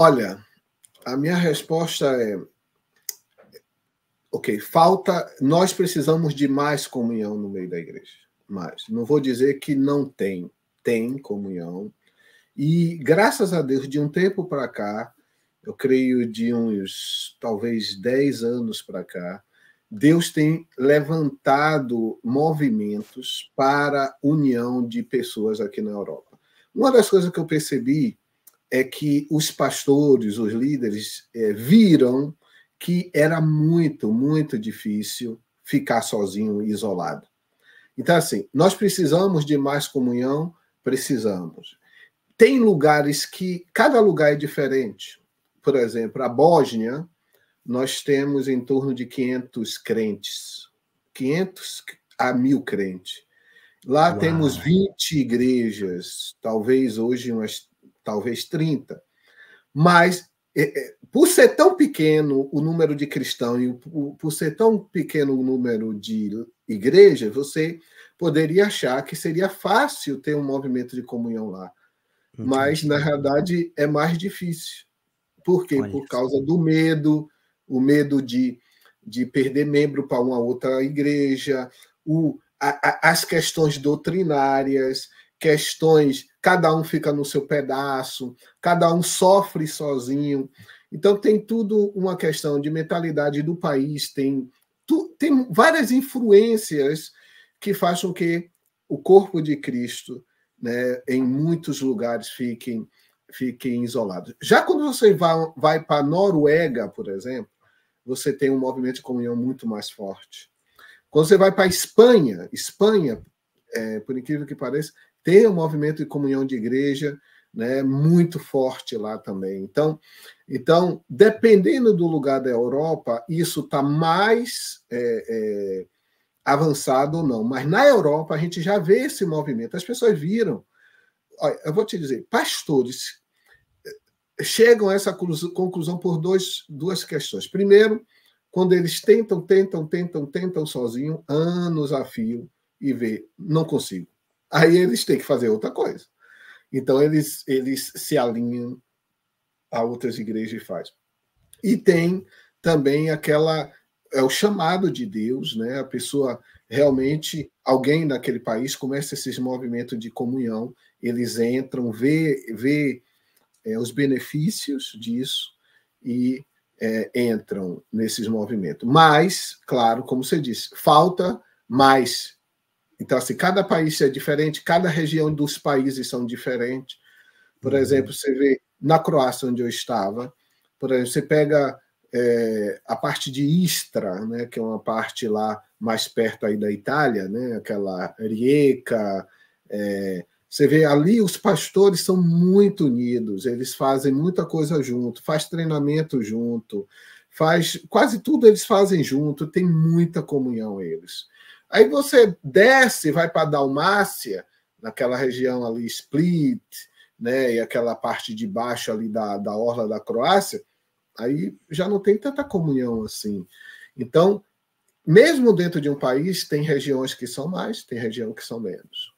Olha, a minha resposta é ok, falta, nós precisamos de mais comunhão no meio da igreja. Mas não vou dizer que não tem, tem comunhão. E graças a Deus, de um tempo para cá, eu creio de uns talvez 10 anos para cá, Deus tem levantado movimentos para união de pessoas aqui na Europa. Uma das coisas que eu percebi é que os pastores, os líderes, é, viram que era muito, muito difícil ficar sozinho, isolado. Então, assim, nós precisamos de mais comunhão, precisamos. Tem lugares que cada lugar é diferente. Por exemplo, a Bósnia, nós temos em torno de 500 crentes, 500 a mil crentes. Lá Uau. temos 20 igrejas, talvez hoje umas talvez 30. Mas, é, é, por ser tão pequeno o número de cristãos e por ser tão pequeno o número de igrejas, você poderia achar que seria fácil ter um movimento de comunhão lá. Entendi. Mas, na realidade é mais difícil. Por quê? por causa do medo, o medo de, de perder membro para uma outra igreja, o, a, a, as questões doutrinárias, questões cada um fica no seu pedaço, cada um sofre sozinho. Então tem tudo uma questão de mentalidade do país, tem, tu, tem várias influências que façam com que o corpo de Cristo, né, em muitos lugares fiquem fiquem isolados. Já quando você vai, vai para a Noruega, por exemplo, você tem um movimento de comunhão muito mais forte. Quando você vai para a Espanha, Espanha, é, por incrível que pareça, tem um movimento de comunhão de igreja né, muito forte lá também. Então, então, dependendo do lugar da Europa, isso está mais é, é, avançado ou não. Mas na Europa a gente já vê esse movimento. As pessoas viram. Olha, eu vou te dizer, pastores eh, chegam a essa conclusão por dois, duas questões. Primeiro, quando eles tentam, tentam, tentam, tentam sozinho, anos a fio, e vê, não consigo aí eles têm que fazer outra coisa. Então eles, eles se alinham a outras igrejas e faz. E tem também aquela é o chamado de Deus, né? A pessoa realmente alguém naquele país começa esses movimentos de comunhão, eles entram, vê, vê é, os benefícios disso e é, entram nesses movimentos. Mas, claro, como você disse, falta mais então, assim, cada país é diferente, cada região dos países são diferentes. Por uhum. exemplo, você vê na Croácia, onde eu estava, por exemplo, você pega é, a parte de Istra, né, que é uma parte lá mais perto aí da Itália, né, aquela Rijeka. É, você vê ali os pastores são muito unidos, eles fazem muita coisa junto, faz treinamento junto, faz quase tudo eles fazem junto, tem muita comunhão eles. Aí você desce, vai para Dalmácia, naquela região ali, Split, né, e aquela parte de baixo ali da, da orla da Croácia, aí já não tem tanta comunhão assim. Então, mesmo dentro de um país, tem regiões que são mais, tem região que são menos.